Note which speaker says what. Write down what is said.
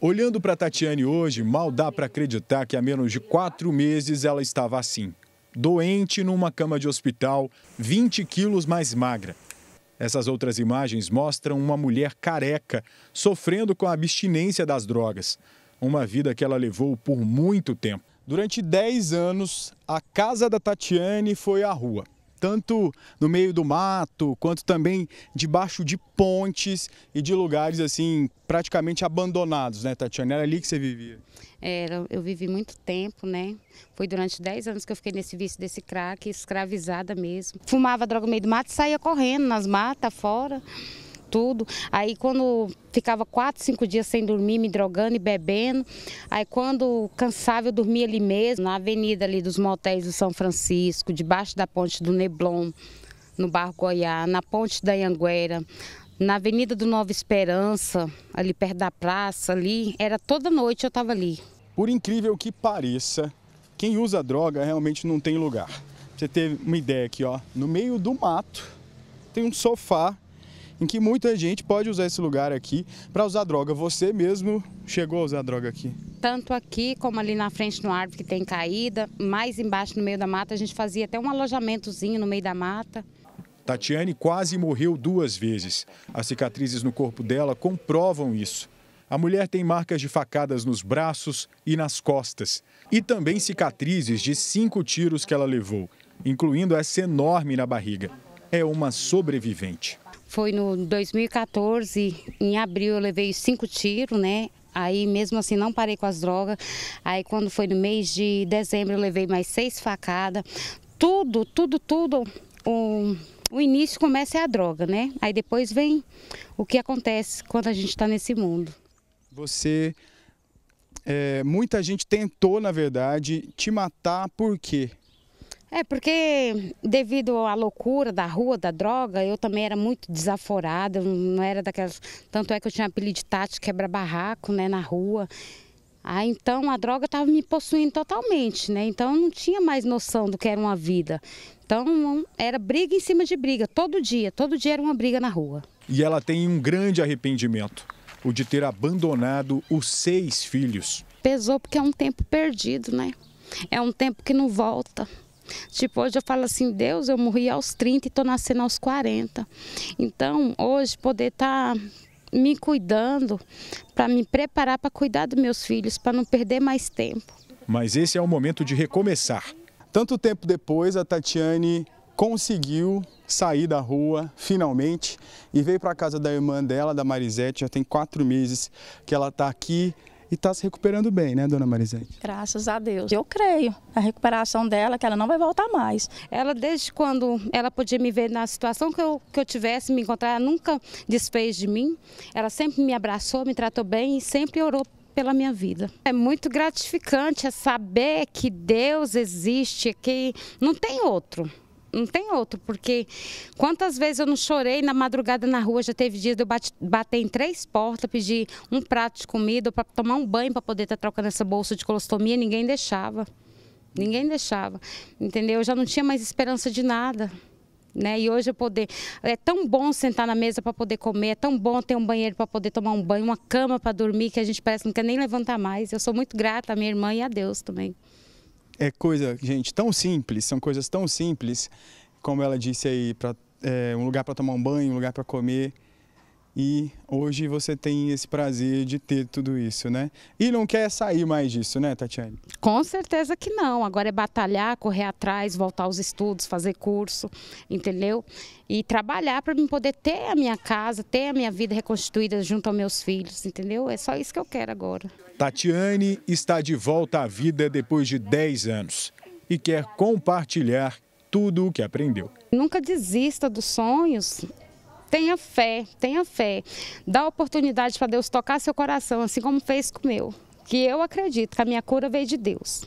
Speaker 1: Olhando para Tatiane hoje, mal dá para acreditar que há menos de quatro meses ela estava assim. Doente numa cama de hospital, 20 quilos mais magra. Essas outras imagens mostram uma mulher careca, sofrendo com a abstinência das drogas. Uma vida que ela levou por muito tempo. Durante 10 anos, a casa da Tatiane foi a rua tanto no meio do mato, quanto também debaixo de pontes e de lugares assim praticamente abandonados, né, Tatiana? Era ali que você vivia?
Speaker 2: Era, eu vivi muito tempo, né? Foi durante 10 anos que eu fiquei nesse vício desse crack, escravizada mesmo. Fumava droga no meio do mato e saía correndo nas matas fora tudo. Aí quando ficava quatro, cinco dias sem dormir, me drogando e bebendo. Aí quando cansava, eu dormia ali mesmo, na avenida ali dos motéis do São Francisco, debaixo da ponte do Neblon, no bairro Goiá, na ponte da Anguera na Avenida do Nova Esperança, ali perto da praça, ali, era toda noite eu estava ali.
Speaker 1: Por incrível que pareça, quem usa droga realmente não tem lugar. você tem uma ideia aqui, ó, no meio do mato tem um sofá em que muita gente pode usar esse lugar aqui para usar droga. Você mesmo chegou a usar droga aqui?
Speaker 2: Tanto aqui como ali na frente no árvore que tem caída, mais embaixo no meio da mata, a gente fazia até um alojamentozinho no meio da mata.
Speaker 1: Tatiane quase morreu duas vezes. As cicatrizes no corpo dela comprovam isso. A mulher tem marcas de facadas nos braços e nas costas. E também cicatrizes de cinco tiros que ela levou, incluindo essa enorme na barriga. É uma sobrevivente.
Speaker 2: Foi no 2014, em abril eu levei cinco tiros, né? Aí mesmo assim não parei com as drogas. Aí quando foi no mês de dezembro eu levei mais seis facadas. Tudo, tudo, tudo. o início começa é a droga, né? Aí depois vem o que acontece quando a gente está nesse mundo.
Speaker 1: Você. É, muita gente tentou, na verdade, te matar por quê?
Speaker 2: É porque devido à loucura da rua, da droga, eu também era muito desaforada, não era daquelas, tanto é que eu tinha apelido de Tati quebra barraco, né, na rua. Ah, então a droga estava me possuindo totalmente, né? Então eu não tinha mais noção do que era uma vida. Então era briga em cima de briga, todo dia, todo dia era uma briga na rua.
Speaker 1: E ela tem um grande arrependimento, o de ter abandonado os seis filhos.
Speaker 2: Pesou porque é um tempo perdido, né? É um tempo que não volta. Tipo, hoje eu falo assim, Deus, eu morri aos 30 e estou nascendo aos 40. Então, hoje poder estar tá me cuidando para me preparar para cuidar dos meus filhos, para não perder mais tempo.
Speaker 1: Mas esse é o momento de recomeçar. Tanto tempo depois, a Tatiane conseguiu sair da rua, finalmente, e veio para a casa da irmã dela, da Marisete. Já tem quatro meses que ela está aqui e está se recuperando bem, né, dona Marizete?
Speaker 2: Graças a Deus. Eu creio na recuperação dela, que ela não vai voltar mais. Ela, desde quando ela podia me ver na situação que eu, que eu tivesse, me encontrar, ela nunca desfez de mim. Ela sempre me abraçou, me tratou bem e sempre orou pela minha vida. É muito gratificante é saber que Deus existe, que não tem outro não tem outro, porque quantas vezes eu não chorei na madrugada na rua, já teve dias de eu bate, bater em três portas, pedir um prato de comida para tomar um banho para poder estar tá trocando essa bolsa de colostomia, ninguém deixava. Ninguém deixava, entendeu? Eu já não tinha mais esperança de nada. Né? E hoje eu poder é tão bom sentar na mesa para poder comer, é tão bom ter um banheiro para poder tomar um banho, uma cama para dormir que a gente parece que não quer nem levantar mais. Eu sou muito grata à minha irmã e a Deus também
Speaker 1: é coisa, gente, tão simples, são coisas tão simples, como ela disse aí, pra, é, um lugar para tomar um banho, um lugar para comer. E hoje você tem esse prazer de ter tudo isso, né? E não quer sair mais disso, né, Tatiane?
Speaker 2: Com certeza que não. Agora é batalhar, correr atrás, voltar aos estudos, fazer curso, entendeu? E trabalhar para mim poder ter a minha casa, ter a minha vida reconstituída junto aos meus filhos, entendeu? É só isso que eu quero agora.
Speaker 1: Tatiane está de volta à vida depois de 10 anos e quer compartilhar tudo o que aprendeu.
Speaker 2: Nunca desista dos sonhos. Tenha fé, tenha fé. Dá oportunidade para Deus tocar seu coração, assim como fez com o meu. Que eu acredito que a minha cura veio de Deus.